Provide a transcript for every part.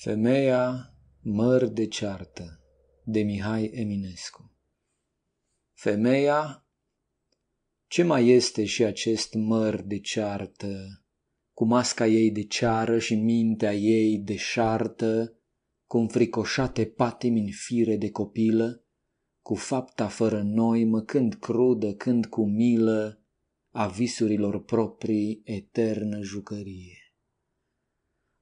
Femeia măr de ceartă de Mihai Eminescu Femeia ce mai este și acest măr de ceartă, cu masca ei de ceară și mintea ei de șartă, cu înfricoșate patimi în fire de copilă, cu fapta fără noi, când crudă, când cu milă, a visurilor proprii eternă jucărie.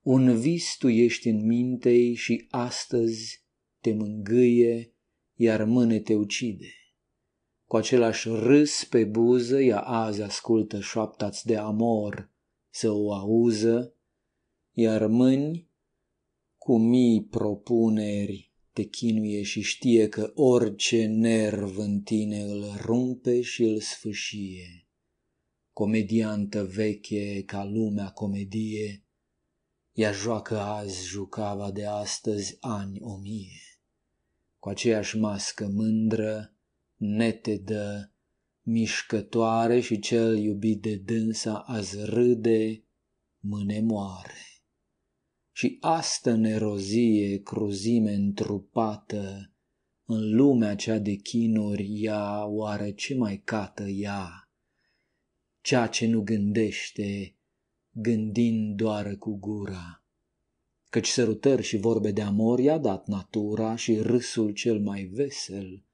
Un vis tu ești în mintei și astăzi te mângâie, iar mâine te ucide. Cu același râs pe buză, ea azi ascultă șoaptați de amor să o auză, iar mâini cu mii propuneri te chinuie și știe că orice nerv în tine îl rumpe și îl sfâșie. Comediantă veche ca lumea comedie, ea joacă azi jucava de astăzi ani o mie. Cu aceeași mască mândră, netedă, mișcătoare și cel iubit de dânsa azi râde, mâne moare. Și astă nerozie, cruzime întrupată, în lumea cea de chinuri ea, oare ce mai cată ea? Ceea ce nu gândește, gândind doar cu gura. Căci sărutări și vorbe de amor i-a dat natura și râsul cel mai vesel,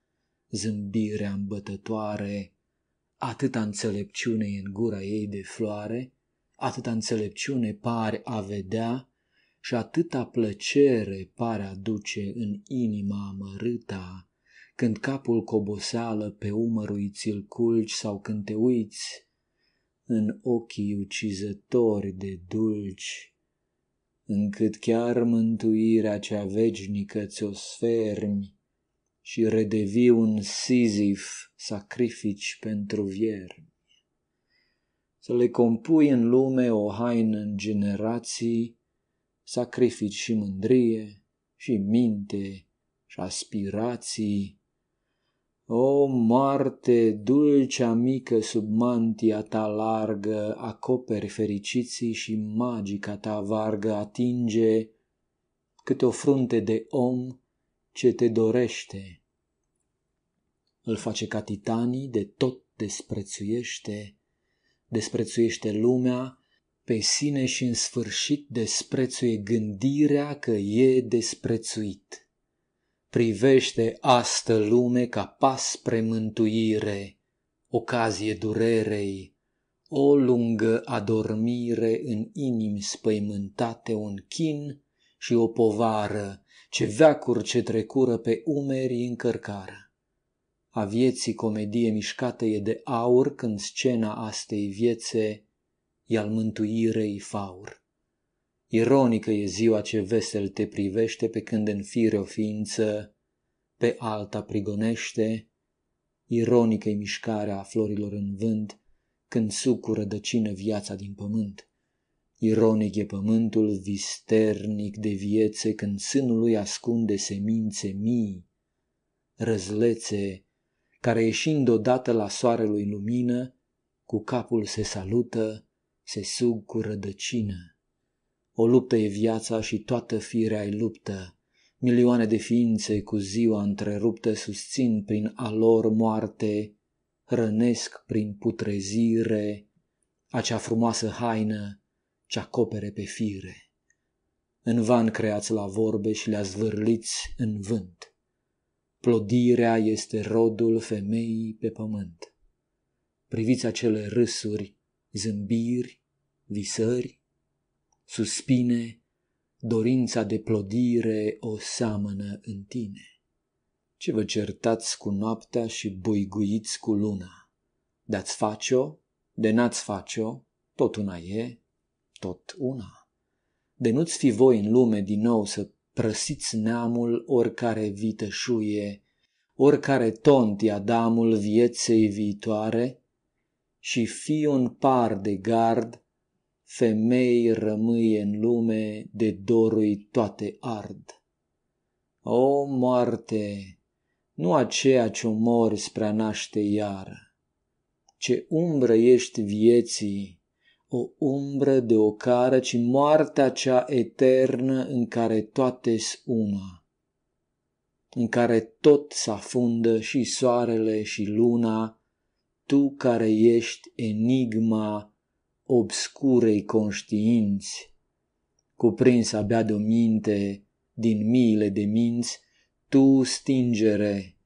zâmbirea îmbătătoare, atâta înțelepciune în gura ei de floare, atâta înțelepciune pare a vedea și atâta plăcere pare aduce în inima amărâta, când capul coboseală pe umărul ți-l culci sau când te uiți în ochii ucizători de dulci, încât chiar mântuirea cea veșnică ți-o sfermi și redevii un sizif sacrifici pentru viermi. Să le compui în lume o haină în generații, sacrifici și mândrie, și minte, și aspirații, o moarte, dulcea mică sub mantia ta largă, acoperi fericiții și magica ta vargă atinge câte o frunte de om ce te dorește. Îl face ca titanii, de tot desprețuiește, desprețuiește lumea, pe sine și în sfârșit desprețuie gândirea că e desprețuit privește astă lume ca pas spre mântuire, ocazie durerei, o lungă adormire în inimi spăimântate un chin și o povară, ce veacuri ce trecură pe umeri încărcară. A vieții comedie mișcată e de aur când scena astei viețe, al mântuirei faur. Ironică e ziua ce vesel te privește pe când în fire o ființă pe alta prigonește. Ironică e mișcarea a florilor în vânt când sucură dăcină viața din pământ. Ironic e pământul visternic de viețe când sânul lui ascunde semințe mii, răzlețe, care ieșind odată la soarelui lumină, cu capul se salută, se sug cu rădăcină. O luptă e viața și toată firea e luptă. Milioane de ființe cu ziua întreruptă susțin prin a lor moarte, rănesc prin putrezire acea frumoasă haină ce acopere pe fire. În van creați la vorbe și le-a zvârliți în vânt. Plodirea este rodul femeii pe pământ. Priviți acele râsuri, zâmbiri, visări, suspine, dorința de plodire o seamănă în tine. Ce vă certați cu noaptea și buiguiți cu luna? De-ați face-o, Dați face o de face-o, tot una e, tot una. De nu-ți fi voi în lume din nou să prăsiți neamul oricare vitășuie, oricare tont i damul vieței viitoare, și fi un par de gard femei rămâie în lume de dorui toate ard. O moarte, nu aceea ce mori spre a naște iar, ce umbră ești vieții, o umbră de ocară, ci moartea cea eternă în care toate s una, în care tot s-afundă și soarele și luna, tu care ești enigma obscurei conștiinți, cuprins abia de o minte din miile de minți, tu stingere,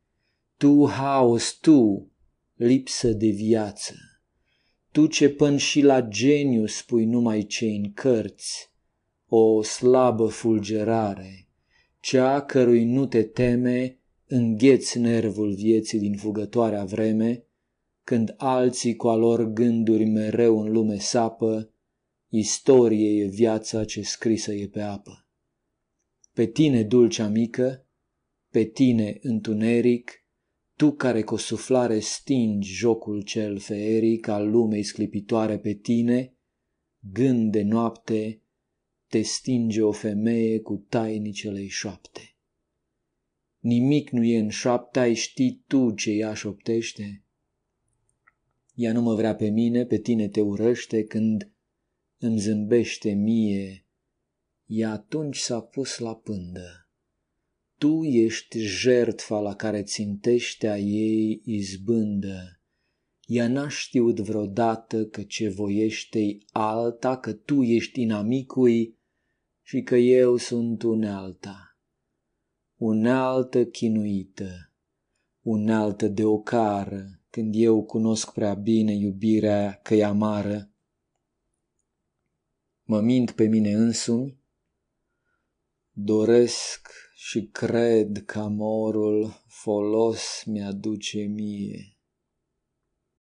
tu haos, tu lipsă de viață, tu ce până și la geniu spui numai ce în cărți, o slabă fulgerare, cea cărui nu te teme, îngheți nervul vieții din fugătoarea vreme, când alții cu alor lor gânduri mereu în lume sapă, istorie e viața ce scrisă e pe apă. Pe tine, dulcea mică, pe tine, întuneric, tu care cu suflare stingi jocul cel feeric al lumei sclipitoare pe tine, gând de noapte, te stinge o femeie cu tainicelei șoapte. Nimic nu e în șoapta, ai ști tu ce ea șoptește, ea nu mă vrea pe mine, pe tine te urăște când îmi zâmbește mie. Ea atunci s-a pus la pândă. Tu ești jertfa la care țintește a ei izbândă. Ea n-a știut vreodată că ce voiește alta, că tu ești inamicui și că eu sunt unealta. Unealtă chinuită unealtă de ocară, când eu cunosc prea bine iubirea că e amară. Mă mint pe mine însumi, doresc și cred că amorul folos mi-aduce mie.